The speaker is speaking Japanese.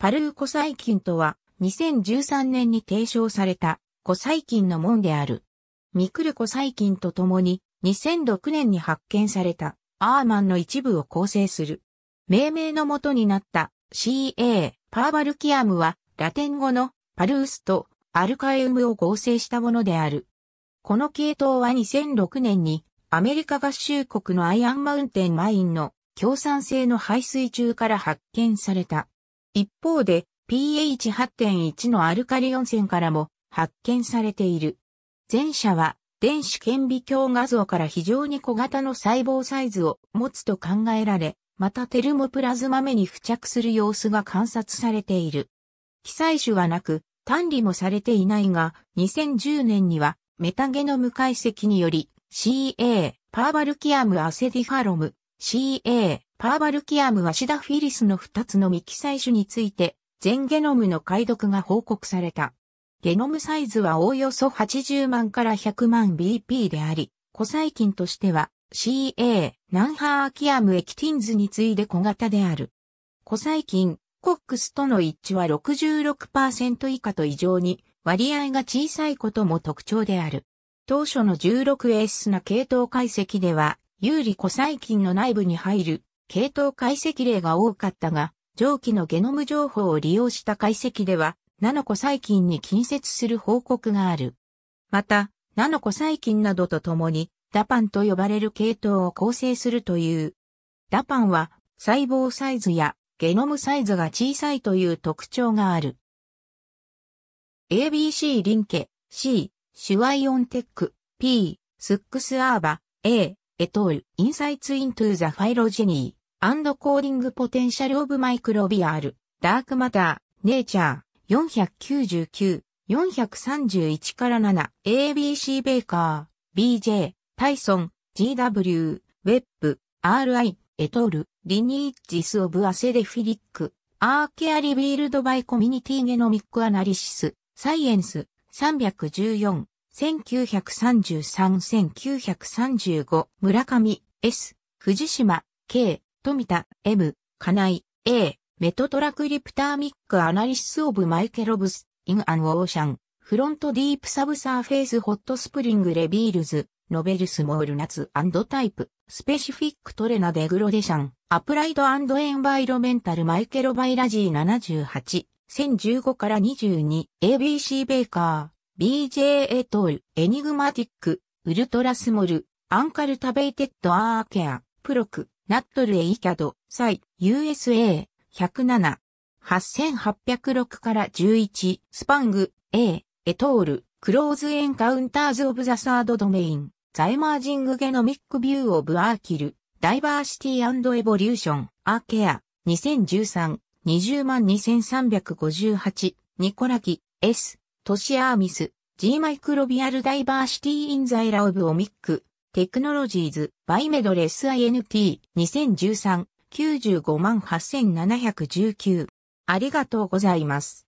パルーコ細菌とは、2013年に提唱された、コ細菌の門である。ミクルコ細菌と共に、2006年に発見された、アーマンの一部を構成する。命名のもとになった CA、パーバルキアムは、ラテン語のパルースとアルカエウムを合成したものである。この系統は2006年に、アメリカ合衆国のアイアンマウンテンマインの共産性の排水中から発見された。一方で pH8.1 のアルカリ温泉からも発見されている。前者は電子顕微鏡画像から非常に小型の細胞サイズを持つと考えられ、またテルモプラズマ目に付着する様子が観察されている。記載種はなく、単理もされていないが、2010年にはメタゲノム解析により CA パーバルキアムアセディファロム CA、パーバルキアムワシダフィリスの2つの未記載種について、全ゲノムの解読が報告された。ゲノムサイズはおおよそ80万から100万 BP であり、古細菌としては CA、ナンハーキアムエキティンズに次いで小型である。古細菌、コックスとの一致は66%以下と異常に割合が小さいことも特徴である。当初の 16S な系統解析では有利古細菌の内部に入る系統解析例が多かったが、上記のゲノム情報を利用した解析では、ナノコ細菌に近接する報告がある。また、ナノコ細菌などと共に、ダパンと呼ばれる系統を構成するという。ダパンは、細胞サイズやゲノムサイズが小さいという特徴がある。ABC リンケ、C、シュワイオンテック、P、スックスアーバ、A、エトール、インサイツイントゥーザファイロジェニー、アンドコーディングポテンシャルオブマイクロビアール、ダークマター、ネイチャー、499-431から7、ABC ベーカー、BJ、タイソン、GW、ウェッブ、RI、エトール、リニージスオブアセデフィリック、アーケアリビールドバイコミュニティゲノミックアナリシス、サイエンス、314、1933-1935、村上、S、藤島、K、富田、M、金井、A、メトトラクリプターミックアナリシスオブマイケロブス、インアンオーシャン、フロントディープサブサーフェイスホットスプリングレビールズ、ノベルスモールナツタイプ、スペシフィックトレナデグロデシャン、アプライドエンバイロメンタルマイケロバイラジー78、1015から 22ABC ベーカー。BJ エトール、エニグマティック、ウルトラスモル、アンカルタベイテッドアーケア、プロク、ナットルエイキャド、サイ、USA、107、8806から11、スパング、A、エトール、クローズエンカウンターズオブザサードドメイン、ザイマージングゲノミックビューオブアーキル、ダイバーシティエボリューション、アーケア、2013、202358、ニコラキ、S、トシアーミス、G マイクロビアルダイバーシティインザイラオブオミック、テクノロジーズ、バイメドレス i n t 2013、958719。ありがとうございます。